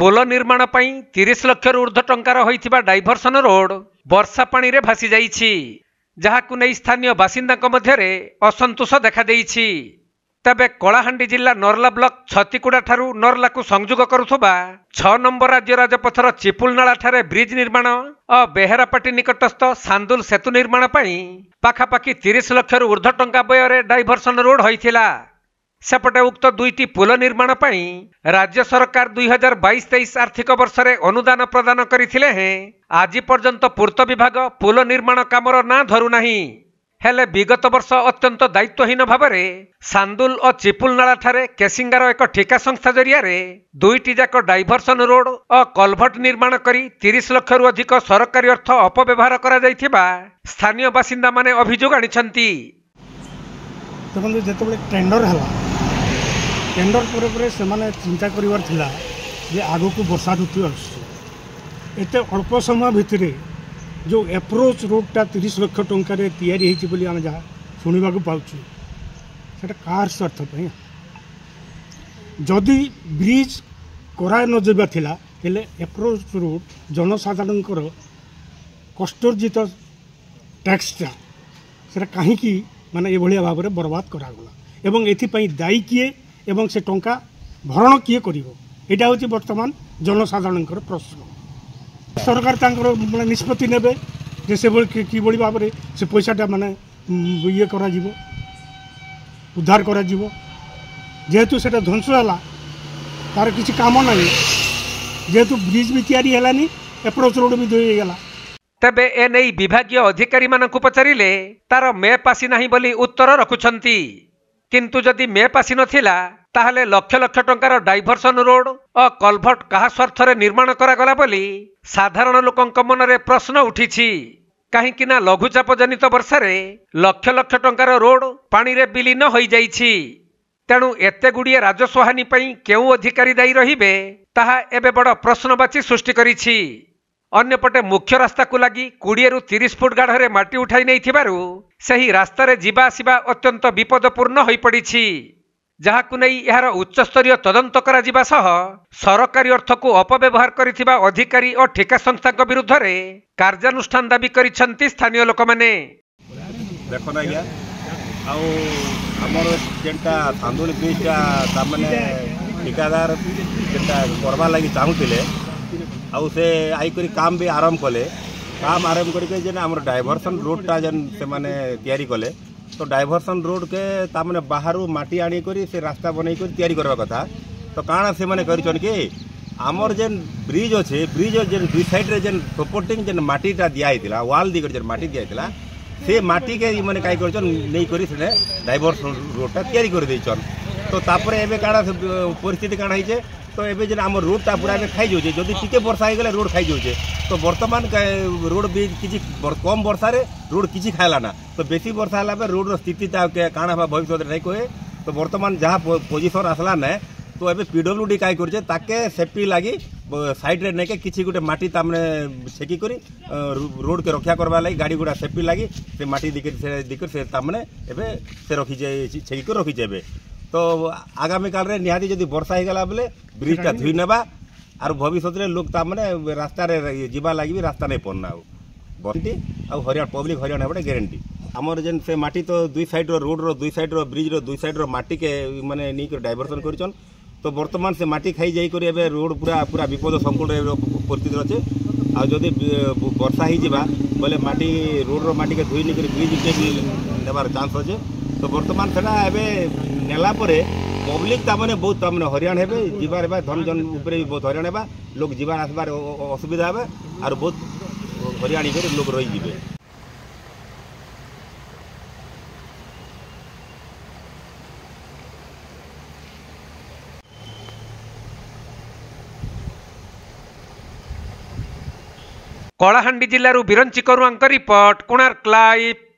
ପୋଲ ନିର୍ମାଣ ପାଇଁ ତିରିଶ ଲକ୍ଷରୁ ଉର୍ଦ୍ଧ୍ୱ ଟଙ୍କାର ହୋଇଥିବା ଡାଇଭରସନ୍ ରୋଡ୍ ବର୍ଷା ପାଣିରେ ଭାସିଯାଇଛି ଯାହାକୁ ନେଇ ସ୍ଥାନୀୟ ବାସିନ୍ଦାଙ୍କ ମଧ୍ୟରେ ଅସନ୍ତୋଷ ଦେଖାଦେଇଛି ତେବେ କଳାହାଣ୍ଡି ଜିଲ୍ଲା ନର୍ଲା ବ୍ଲକ ଛତିକୁଡ଼ାଠାରୁ ନର୍ଲାକୁ ସଂଯୋଗ କରୁଥିବା ଛଅ ନମ୍ବର ରାଜ୍ୟ ରାଜପଥର ଚିପୁଲନାଳାଠାରେ ବ୍ରିଜ୍ ନିର୍ମାଣ ଓ ବେହେରାପାଟି ନିକଟସ୍ଥ ସାନ୍ଦୁଲ ସେତୁ ନିର୍ମାଣ ପାଇଁ ପାଖାପାଖି ତିରିଶ ଲକ୍ଷରୁ ଉର୍ଦ୍ଧ୍ୱ ଟଙ୍କା ବ୍ୟୟରେ ଡାଇଭରସନ୍ ରୋଡ୍ ହୋଇଥିଲା ସେପଟେ ଉକ୍ତ ଦୁଇଟି ପୋଲ ନିର୍ମାଣ ପାଇଁ ରାଜ୍ୟ ସରକାର ଦୁଇ ହଜାର ବାଇଶ ତେଇଶ ଆର୍ଥିକ ବର୍ଷରେ ଅନୁଦାନ ପ୍ରଦାନ କରିଥିଲେ ହେଁ ଆଜି ପର୍ଯ୍ୟନ୍ତ ପୂର୍ତ୍ତ ବିଭାଗ ପୋଲ ନିର୍ମାଣ କାମର ନାଁ ଧରୁନାହିଁ ହେଲେ ବିଗତ ବର୍ଷ ଅତ୍ୟନ୍ତ ଦାୟିତ୍ୱହୀନ ଭାବରେ ସାନ୍ଦୁଲ ଓ ଚିପୁଲନାଳାଠାରେ କେସିଙ୍ଗାର ଏକ ଠିକା ସଂସ୍ଥା ଜରିଆରେ ଦୁଇଟି ଯାକ ଡାଇଭରସନ୍ ରୋଡ୍ ଓ କଲଭର୍ଟ ନିର୍ମାଣ କରି ତିରିଶ ଲକ୍ଷରୁ ଅଧିକ ସରକାରୀ ଅର୍ଥ ଅପବ୍ୟବହାର କରାଯାଇଥିବା ସ୍ଥାନୀୟ ବାସିନ୍ଦାମାନେ ଅଭିଯୋଗ ଆଣିଛନ୍ତି ଦେଖନ୍ତୁ ଯେତେବେଳେ ଟେଣ୍ଡର ହେଲା ଟେଣ୍ଡର ପରେ ପରେ ସେମାନେ ଚିନ୍ତା କରିବାର ଥିଲା ଯେ ଆଗକୁ ବର୍ଷା ଋତୁ ଆସୁଛି ଏତେ ଅଳ୍ପ ସମୟ ଭିତରେ ଯେଉଁ ଆପ୍ରୋଚ୍ ରୋଡ଼ଟା ତିରିଶ ଲକ୍ଷ ଟଙ୍କାରେ ତିଆରି ହେଇଛି ବୋଲି ଆମେ ଯାହା ଶୁଣିବାକୁ ପାଉଛୁ ସେଟା କାହାର ସ୍ୱାର୍ଥ ପାଇଁ ଯଦି ବ୍ରିଜ୍ କରାଇ ନଯିବା ଥିଲା ହେଲେ ଆପ୍ରୋଚ୍ ରୋଡ଼ ଜନସାଧାରଣଙ୍କର କଷ୍ଟର୍ଜିତ ଟ୍ୟାକ୍ସଟା ସେଟା କାହିଁକି ମାନେ ଏଭଳିଆ ଭାବରେ ବରବାଦ କରାଗଲା ଏବଂ ଏଥିପାଇଁ ଦାୟୀ କିଏ এবং সে টঙ্কা ভরণ কি করব এটা হচ্ছে বর্তমান জনসাধারণ প্রশ্ন সরকার তাঁর মানে নিষ্পতি নেবে যে সেভাবে কিভাবে ভাবে সে পয়সাটা মানে ইয়ে করা যাব উদ্ধার করা যাব যেহেতু সেটা ধ্বংস হলা তার কিছু কাম নাই যেহেতু ব্রিজ বি তৈরি হলানি এপ্রোচ রোড বি ধুই হয়ে গলা ତେବେ ଏନେଇ ବିଭାଗୀୟ ଅଧିକାରୀମାନଙ୍କୁ ପଚାରିଲେ ତାର ମେପ୍ ଆସିନାହିଁ ବୋଲି উত্তর ରଖୁଛନ୍ତି କିନ୍ତୁ ଯଦି ମେ ପାସି ନଥିଲା ତାହେଲେ ଲକ୍ଷ ଲକ୍ଷ ଟଙ୍କାର ଡାଇଭରସନ୍ ରୋଡ୍ ଓ କଲଭର୍ଟ କାହା ସ୍ୱାର୍ଥରେ ନିର୍ମାଣ କରାଗଲା ବୋଲି ସାଧାରଣ ଲୋକଙ୍କ ମନରେ ପ୍ରଶ୍ନ ଉଠିଛି କାହିଁକି ନା ଲଘୁଚାପ ଜନିତ ବର୍ଷାରେ ଲକ୍ଷ ଲକ୍ଷ ଟଙ୍କାର ରୋଡ୍ ପାଣିରେ ବିଲୀନ ହୋଇଯାଇଛି ତେଣୁ ଏତେ ଗୁଡ଼ିଏ ରାଜସ୍ୱ ହାନି ପାଇଁ କେଉଁ ଅଧିକାରୀ ଦାୟୀ ରହିବେ ତାହା ଏବେ ବଡ଼ ପ୍ରଶ୍ନବାଚୀ ସୃଷ୍ଟି କରିଛି ଅନ୍ୟପଟେ ମୁଖ୍ୟ ରାସ୍ତାକୁ ଲାଗି କୋଡ଼ିଏରୁ ତିରିଶ ଫୁଟ ଗାଢ଼ରେ ମାଟି ଉଠାଇ ନେଇଥିବାରୁ ସେହି ରାସ୍ତାରେ ଯିବା ଆସିବା ଅତ୍ୟନ୍ତ ବିପଦପୂର୍ଣ୍ଣ ହୋଇପଡ଼ିଛି ଯାହାକୁ ନେଇ ଏହାର ଉଚ୍ଚସ୍ତରୀୟ ତଦନ୍ତ କରାଯିବା ସହ ସରକାରୀ ଅର୍ଥକୁ ଅପବ୍ୟବହାର କରିଥିବା ଅଧିକାରୀ ଓ ଠିକା ସଂସ୍ଥାଙ୍କ ବିରୁଦ୍ଧରେ କାର୍ଯ୍ୟାନୁଷ୍ଠାନ ଦାବି କରିଛନ୍ତି ସ୍ଥାନୀୟ ଲୋକମାନେ ଆଉ ଆମର ଯେନ୍ଟା ତାନ୍ଦୁଳି ବ୍ରିଜ୍ଟା ତାମାନେ ଆଉ ସେ ଆଇକରି କାମ ବି ଆରମ୍ଭ କଲେ କାମ ଆରମ୍ଭ କରିକି ଯେନ୍ ଆମର ଡାଇଭରସନ୍ ରୋଡ଼ଟା ଯେନ୍ ସେମାନେ ତିଆରି କଲେ ତ ଡାଇଭରସନ୍ ରୋଡ଼କେ ତାମାନେ ବାହାରୁ ମାଟି ଆଣିକରି ସେ ରାସ୍ତା ବନେଇକରି ତିଆରି କରିବା କଥା ତ କାଣା ସେମାନେ କରିଛନ୍ କି ଆମର ଯେନ୍ ବ୍ରିଜ୍ ଅଛେ ବ୍ରିଜ୍ ଯେନ୍ ଦୁଇ ସାଇଡ଼୍ରେ ଯେନ୍ ସପୋର୍ଟିଂ ଯେନ୍ ମାଟିଟା ଦିଆ ହେଇଥିଲା ୱାଲ୍ ଦେଇକରି ଯେନ୍ ମାଟି ଦିଆହେଇଥିଲା ସେ ମାଟିକେ ଇମାନେ କାହିଁ କରିଛନ୍ ନେଇକରି ସେନେ ଡାଇଭର୍ସନ୍ ରୋଡ଼ଟା ତିଆରି କରିଦେଇଛନ୍ ତ ତାପରେ ଏବେ କାଣା ପରିସ୍ଥିତି କାଣା ହେଇଛେ ତ ଏବେ જે આમ રોડ પુરાને ખાઈ જાઉଛେ ଯଦି ଟିକେ ବର୍ଷା ହେଇଗଲେ ରୋଡ୍ ଖାଇଯାଉଛେ ତ ବର୍ତ୍ତମାନ ରୋଡ୍ ବି କିଛି କମ୍ ବର୍ଷାରେ ରୋଡ୍ କିଛି ଖାଇଲା ନା ତ ବେଶୀ ବର୍ଷା ହେଲା ପରେ ରୋଡ୍ର ସ୍ଥିତିଟା କାଣା ହେବା ଭବିଷ୍ୟତରେ ନାଇଁ କହେ ତ ବର୍ତ୍ତମାନ ଯାହା ପୋଜିସନ୍ ଆସିଲା ନାଇଁ ତ ଏବେ ପିଡବ୍ଲ୍ୟୁ ଡି କାଇଁ କରୁଛେ ତାକେ ସେଫ୍ଟି ଲାଗି ସାଇଡ଼୍ରେ ନେଇକି କିଛି ଗୋଟେ ମାଟି ତାମାନେ ଛେକି କରି ରୋଡ଼କେ ରକ୍ଷା କରିବା ଲାଗି ଗାଡ଼ି ଗୁଡ଼ା ସେଫ୍ଟି ଲାଗି ସେ ମାଟି ଦେଇକରି ସେ ଦେଇକରି ସେ ତାମାନେ ଏବେ ସେ ରଖିଛେ ଛେକି କରି ରଖିଛେ ଏବେ তো আগামীকালে নিহতি যদি বর্ষা হয়ে বেলে ব্রিজটা ধুই নেবা আর ভবিষ্যতের লোক তার মানে রাস্তার যা লাগবে রাস্তা নাই পড়না আউ বন্টি আউ হরিয়াণ পব্লিক হরিয়াণ হবটা গ্যারেটি আমার যেন সে মাটি তো দুই সাইডর রোডর দুই সাইডর ব্রিজর দুই সাইডর মাটিকে মানে নিয়ে ডাইভরসন করছেন তো বর্তমান সে মাটি খাই যাই করে এবে রোড পুরা পুরা বিপদ সংকুল পরিস্থিতি আছে আর যদি বর্ষা হয়েযা বলে মাটি রোডর মাটিকে ধুই নিয়ে ব্রিজ নেবার চান্স আছে তো বর্তমান সেটা এবে ନେଲା ପରେ ପବ୍ଲିକ୍ ତାମାନେ ବହୁତ ତାମାନେ ହଇରାଣ ହେବେ ଯିବାର ହେବା ଧନ ଜନ ଉପରେ ବି ବହୁତ ହଇରାଣ ହେବା ଲୋକ ଯିବାର ଆସିବାର ଅସୁବିଧା ହେବେ ଆରୁ ବହୁତ ହଇରାଣ ହେଇକରି ଲୋକ ରହିଯିବେ କଳାହାଣ୍ଡି ଜିଲ୍ଲାରୁ ବିରଞ୍ଚି କରୁଆଙ୍କ ରିପୋର୍ଟ କୋଣାର୍କ ଲାଇଭ୍